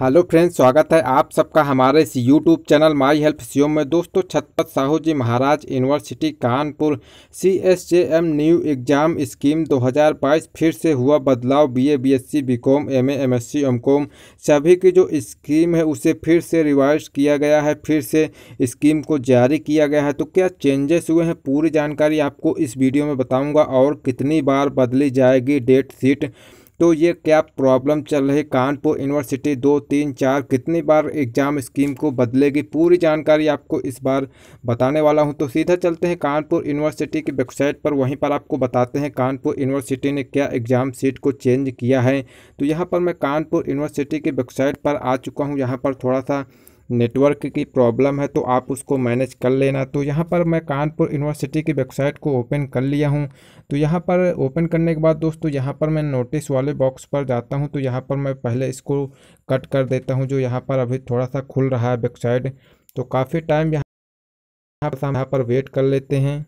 hello friends स्वागत है आप सबका हमारे इस YouTube channel My Help CO में दोस्तों Chhatrapati Shahu ji Maharaj university Kanpur C S J M new exam scheme 2022 फिर से हुआ बदलाव BA BSc BCom MA MSc MCom सभी की जो स्कीम है उसे फिर से रिवाइज किया गया है फिर से स्कीम को जारी किया गया है तो क्या चेंजेस हुए हैं पूरी जानकारी आपको इस वीडियो में बताऊँगा और कितनी बार बदली जाएगी डेट सीट तो ये क्या प्रॉब्लम चल रही कानपुर यूनिवर्सिटी दो तीन चार कितनी बार एग्ज़ाम स्कीम को बदलेगी पूरी जानकारी आपको इस बार बताने वाला हूँ तो सीधा चलते हैं कानपुर यूनिवर्सिटी की वेबसाइट पर वहीं पर आपको बताते हैं कानपुर यूनिवर्सिटी ने क्या एग्ज़ाम सीट को चेंज किया है तो यहाँ पर मैं कानपुर यूनिवर्सिटी की वेबसाइट पर आ चुका हूँ यहाँ पर थोड़ा सा नेटवर्क की प्रॉब्लम है तो आप उसको मैनेज कर लेना तो यहाँ पर मैं कानपुर यूनिवर्सिटी की वेबसाइट को ओपन कर लिया हूँ तो यहाँ पर ओपन करने के बाद दोस्तों यहाँ पर मैं नोटिस वाले बॉक्स पर जाता हूँ तो यहाँ पर मैं पहले इसको कट कर देता हूँ जो यहाँ पर अभी थोड़ा सा खुल रहा है वेबसाइट तो काफ़ी टाइम यहाँ यहाँ पर वेट कर लेते हैं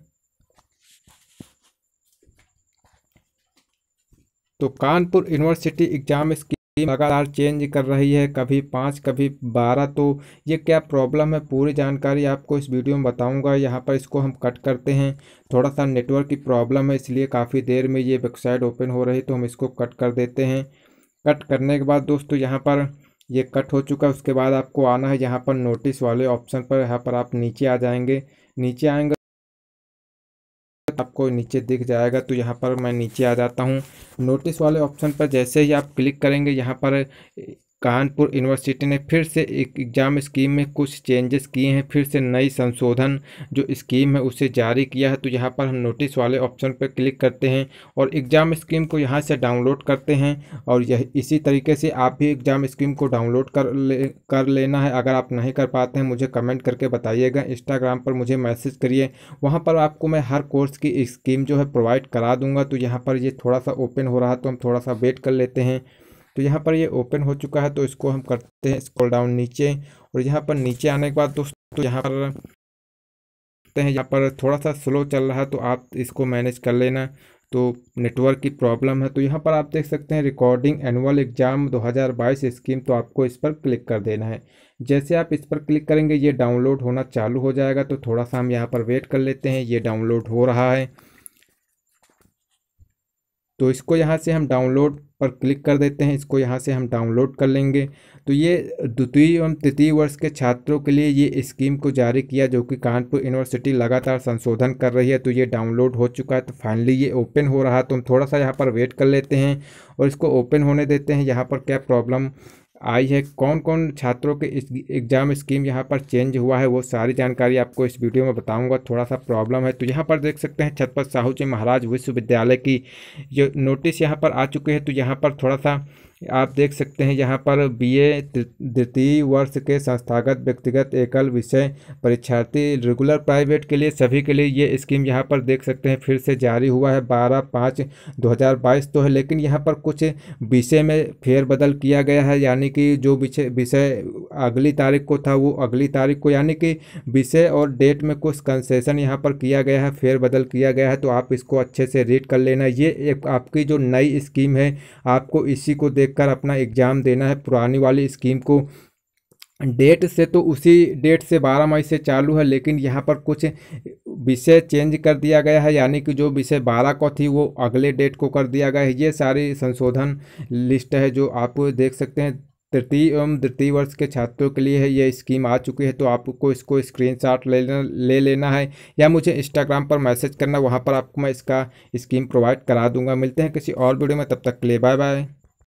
तो कानपुर यूनिवर्सिटी एग्ज़ाम इसकी टीम लगातार चेंज कर रही है कभी पाँच कभी बारह तो ये क्या प्रॉब्लम है पूरी जानकारी आपको इस वीडियो में बताऊंगा यहाँ पर इसको हम कट करते हैं थोड़ा सा नेटवर्क की प्रॉब्लम है इसलिए काफ़ी देर में ये वेबसाइट ओपन हो रही तो हम इसको कट कर देते हैं कट करने के बाद दोस्तों यहाँ पर ये कट हो चुका है उसके बाद आपको आना है यहाँ पर नोटिस वाले ऑप्शन पर यहाँ पर आप नीचे आ जाएंगे नीचे आएंगे आपको नीचे दिख जाएगा तो यहाँ पर मैं नीचे आ जाता हूँ नोटिस वाले ऑप्शन पर जैसे ही आप क्लिक करेंगे यहाँ पर कानपुर यूनिवर्सिटी ने फिर से एक एग्ज़ाम स्कीम में कुछ चेंजेस किए हैं फिर से नई संशोधन जो स्कीम है उसे जारी किया है तो यहाँ पर हम नोटिस वाले ऑप्शन पर क्लिक करते हैं और एग्ज़ाम स्कीम को यहाँ से डाउनलोड करते हैं और यह इसी तरीके से आप भी एग्ज़ाम स्कीम को डाउनलोड कर ले कर लेना है अगर आप नहीं कर पाते हैं मुझे कमेंट करके बताइएगा इंस्टाग्राम पर मुझे मैसेज करिए वहाँ पर आपको मैं हर कोर्स की स्कीम जो है प्रोवाइड करा दूँगा तो यहाँ पर ये थोड़ा सा ओपन हो रहा है तो हम थोड़ा सा वेट कर लेते हैं तो यहाँ पर ये ओपन हो चुका है तो इसको हम करते हैं स्क्रॉल डाउन नीचे और यहाँ पर नीचे आने के बाद दोस्तों तो यहाँ पर हैं यहाँ पर थोड़ा सा स्लो चल रहा है तो आप इसको मैनेज कर लेना तो नेटवर्क की प्रॉब्लम है तो यहाँ पर आप देख सकते हैं रिकॉर्डिंग एनुअल एग्जाम 2022 स्कीम तो आपको इस पर क्लिक कर देना है जैसे आप इस पर क्लिक करेंगे ये डाउनलोड होना चालू हो जाएगा तो थोड़ा सा हम यहाँ पर वेट कर लेते हैं ये डाउनलोड हो रहा है तो इसको यहाँ से हम डाउनलोड पर क्लिक कर देते हैं इसको यहाँ से हम डाउनलोड कर लेंगे तो ये द्वितीय एवं तृतीय वर्ष के छात्रों के लिए ये स्कीम को जारी किया जो कि कानपुर यूनिवर्सिटी लगातार संशोधन कर रही है तो ये डाउनलोड हो चुका है तो फाइनली ये ओपन हो रहा है तो हम थोड़ा सा यहाँ पर वेट कर लेते हैं और इसको ओपन होने देते हैं यहाँ पर क्या प्रॉब्लम आई है कौन कौन छात्रों के एग्ज़ाम स्कीम यहाँ पर चेंज हुआ है वो सारी जानकारी आपको इस वीडियो में बताऊंगा थोड़ा सा प्रॉब्लम है तो यहाँ पर देख सकते हैं छतपत साहू जी महाराज विश्वविद्यालय की जो नोटिस यहाँ पर आ चुकी है तो यहाँ पर थोड़ा सा आप देख सकते हैं यहाँ पर बीए द्वितीय वर्ष के संस्थागत व्यक्तिगत एकल विषय परीक्षार्थी रेगुलर प्राइवेट के लिए सभी के लिए ये स्कीम यहाँ पर देख सकते हैं फिर से जारी हुआ है बारह पाँच दो हज़ार बाईस तो है लेकिन यहाँ पर कुछ विषय में फेरबदल किया गया है यानी कि जो विषय विषय अगली तारीख को था वो अगली तारीख को यानी कि विषय और डेट में कुछ कंसेशन यहाँ पर किया गया है फेरबदल किया गया है तो आप इसको अच्छे से रीड कर लेना ये एक आपकी जो नई स्कीम है आपको इसी को देख देखकर अपना एग्ज़ाम देना है पुरानी वाली स्कीम को डेट से तो उसी डेट से 12 मई से चालू है लेकिन यहाँ पर कुछ विषय चेंज कर दिया गया है यानी कि जो विषय 12 को थी वो अगले डेट को कर दिया गया है ये सारी संशोधन लिस्ट है जो आप देख सकते हैं तृतीय एवं द्वितीय वर्ष के छात्रों के लिए है ये स्कीम आ चुकी है तो आपको इसको स्क्रीनशॉट ले लेना ले लेना है या मुझे इंस्टाग्राम पर मैसेज करना वहाँ पर आपको मैं इसका स्कीम प्रोवाइड करा दूंगा मिलते हैं किसी और वीडियो में तब तक के लिए बाय बाय